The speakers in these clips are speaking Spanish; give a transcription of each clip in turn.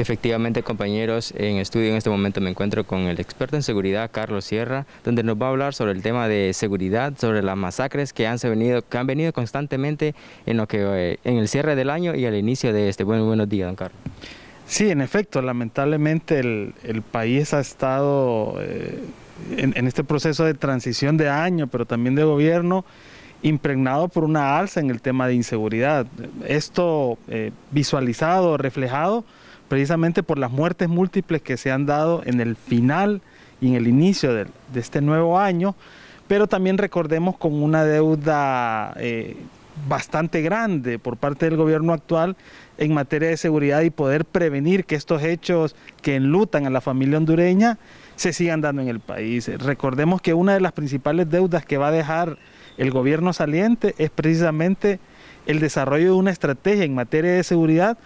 Efectivamente, compañeros, en estudio en este momento me encuentro con el experto en seguridad, Carlos Sierra, donde nos va a hablar sobre el tema de seguridad, sobre las masacres que han venido, han venido constantemente en, lo que, eh, en el cierre del año y al inicio de este. Bueno, buenos días, don Carlos. Sí, en efecto, lamentablemente el, país ha estado eh, en, este proceso de transición de año, pero también de gobierno, impregnado por una alza en el tema de inseguridad. Esto eh, visualizado, reflejado precisamente por las muertes múltiples que se han dado en el final y en el inicio de, este nuevo año, pero también recordemos con una deuda eh, bastante grande por parte del gobierno actual en materia de seguridad y poder prevenir que estos hechos que enlutan a la familia hondureña se sigan dando en el país. Recordemos que una de las principales deudas que va a dejar el gobierno saliente es precisamente el desarrollo de una estrategia en materia de seguridad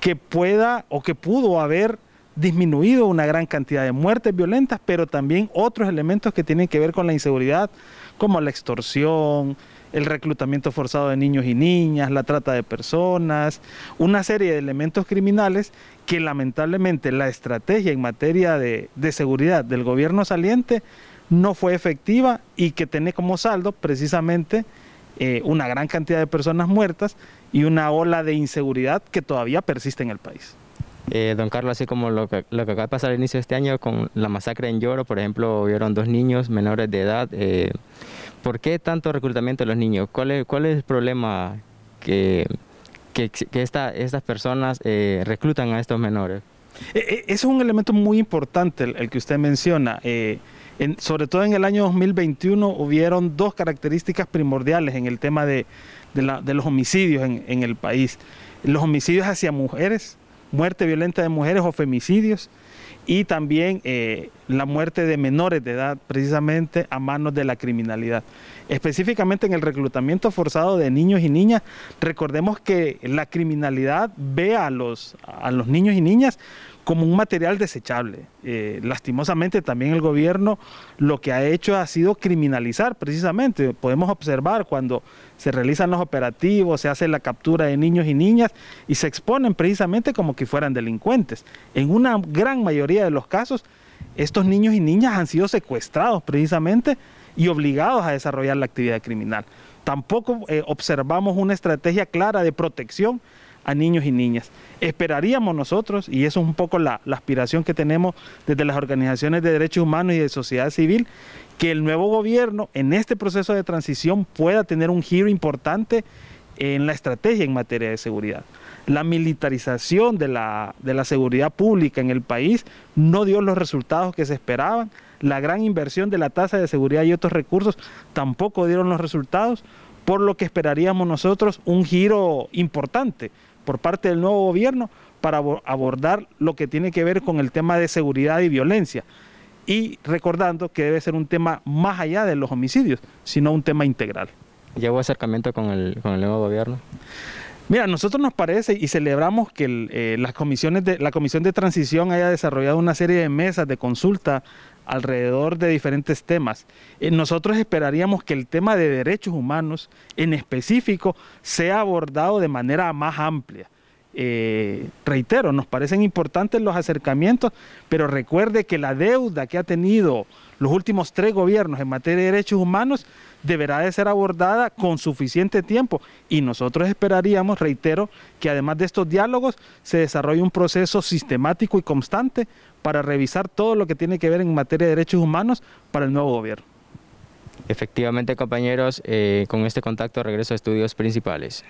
que pueda o que pudo haber disminuido una gran cantidad de muertes violentas, pero también otros elementos que tienen que ver con la inseguridad, como la extorsión, el reclutamiento forzado de niños y niñas, la trata de personas, una serie de elementos criminales que lamentablemente la estrategia en materia de, seguridad del gobierno saliente no fue efectiva y que tiene como saldo precisamente eh, una gran cantidad de personas muertas y una ola de inseguridad que todavía persiste en el país. Eh, don Carlos, así como lo que, acaba de pasar al inicio de este año con la masacre en Lloro, por ejemplo, hubieron dos niños menores de edad. Eh, ¿Por qué tanto reclutamiento de los niños? ¿Cuál es, cuál es el problema que, estas personas reclutan a estos menores? Eso es un elemento muy importante el, el que usted menciona sobre todo en el año 2021 hubieron dos características primordiales en el tema de, los homicidios en, en el país. Los homicidios hacia mujeres muerte violenta de mujeres o femicidios y también eh, la muerte de menores de edad precisamente a manos de la criminalidad. Específicamente en el reclutamiento forzado de niños y niñas, recordemos que la criminalidad ve a los, a los niños y niñas como un material desechable. Eh, lastimosamente también el gobierno lo que ha hecho ha sido criminalizar precisamente. Podemos observar cuando se realizan los operativos, se hace la captura de niños y niñas y se exponen precisamente como que fueran delincuentes. En una gran mayoría de los casos, estos niños y niñas han sido secuestrados precisamente y obligados a desarrollar la actividad criminal. Tampoco eh, observamos una estrategia clara de protección a niños y niñas. Esperaríamos nosotros, y eso es un poco la, aspiración que tenemos desde las organizaciones de derechos humanos y de sociedad civil, que el nuevo gobierno en este proceso de transición pueda tener un giro importante en la estrategia en materia de seguridad. La militarización de la, de la seguridad pública en el país no dio los resultados que se esperaban. La gran inversión de la tasa de seguridad y otros recursos tampoco dieron los resultados, por lo que esperaríamos nosotros un giro importante por parte del nuevo gobierno para abordar lo que tiene que ver con el tema de seguridad y violencia. Y recordando que debe ser un tema más allá de los homicidios, sino un tema integral ya hubo acercamiento con el, con el nuevo gobierno. Mira, nosotros nos parece y celebramos que eh, las comisiones de, la Comisión de Transición haya desarrollado una serie de mesas de consulta alrededor de diferentes temas. Eh, nosotros esperaríamos que el tema de derechos humanos en específico sea abordado de manera más amplia eh, reitero, nos parecen importantes los acercamientos, pero recuerde que la deuda que ha tenido los últimos tres gobiernos en materia de derechos humanos deberá de ser abordada con suficiente tiempo y nosotros esperaríamos, reitero, que además de estos diálogos se desarrolle un proceso sistemático y constante para revisar todo lo que tiene que ver en materia de derechos humanos para el nuevo gobierno. Efectivamente, compañeros, eh, con este contacto regreso a estudios principales.